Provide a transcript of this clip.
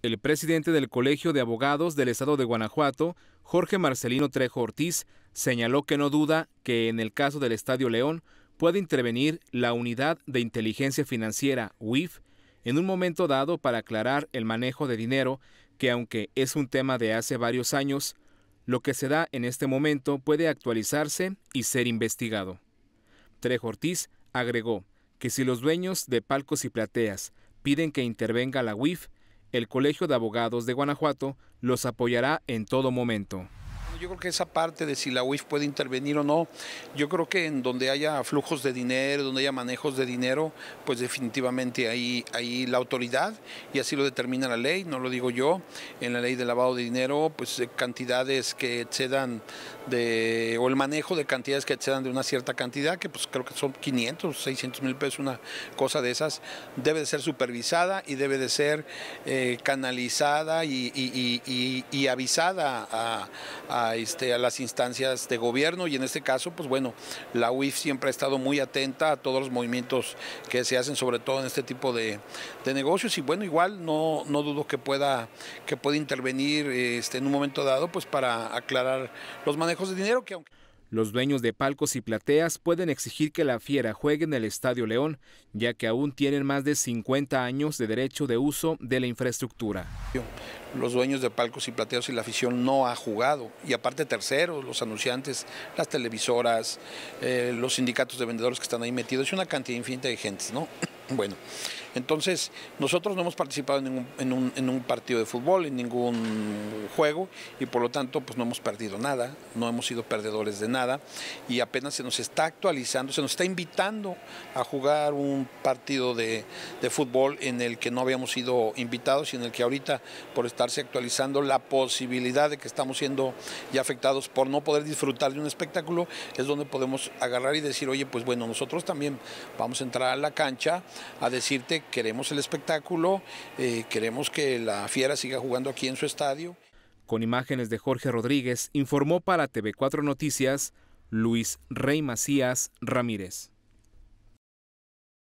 El presidente del Colegio de Abogados del Estado de Guanajuato, Jorge Marcelino Trejo Ortiz, señaló que no duda que en el caso del Estadio León puede intervenir la Unidad de Inteligencia Financiera, UIF, en un momento dado para aclarar el manejo de dinero, que aunque es un tema de hace varios años, lo que se da en este momento puede actualizarse y ser investigado. Trejo Ortiz agregó que si los dueños de palcos y plateas piden que intervenga la UIF, el Colegio de Abogados de Guanajuato los apoyará en todo momento. Yo creo que esa parte de si la UIF puede intervenir o no, yo creo que en donde haya flujos de dinero, donde haya manejos de dinero, pues definitivamente ahí, ahí la autoridad, y así lo determina la ley, no lo digo yo, en la ley de lavado de dinero, pues cantidades que excedan de, o el manejo de cantidades que excedan de una cierta cantidad, que pues creo que son 500, 600 mil pesos, una cosa de esas, debe de ser supervisada y debe de ser eh, canalizada y, avisada a este, a, las instancias de gobierno y en este caso, pues bueno, la UIF siempre ha estado muy atenta a todos los movimientos que se hacen, sobre todo en este tipo de, negocios y bueno, igual no, no dudo que pueda, que pueda intervenir este, en un momento dado pues para aclarar los manejos de dinero que aunque... Los dueños de palcos y plateas pueden exigir que la Fiera juegue en el Estadio León, ya que aún tienen más de 50 años de derecho de uso de la infraestructura. Los dueños de palcos y plateas y la afición no ha jugado, y aparte terceros, los anunciantes, las televisoras, eh, los sindicatos de vendedores que están ahí metidos, es una cantidad infinita de gentes, ¿no? Bueno, entonces nosotros no hemos participado en, un, partido de fútbol, en ningún juego y por lo tanto pues no hemos perdido nada, no hemos sido perdedores de nada y apenas se nos está actualizando, se nos está invitando a jugar un partido de, de fútbol en el que no habíamos sido invitados y en el que ahorita por estarse actualizando la posibilidad de que estamos siendo ya afectados por no poder disfrutar de un espectáculo es donde podemos agarrar y decir oye pues bueno nosotros también vamos a entrar a la cancha a decirte queremos el espectáculo, eh, queremos que la Fiera siga jugando aquí en su estadio. Con imágenes de Jorge Rodríguez, informó para TV4 Noticias Luis Rey Macías Ramírez.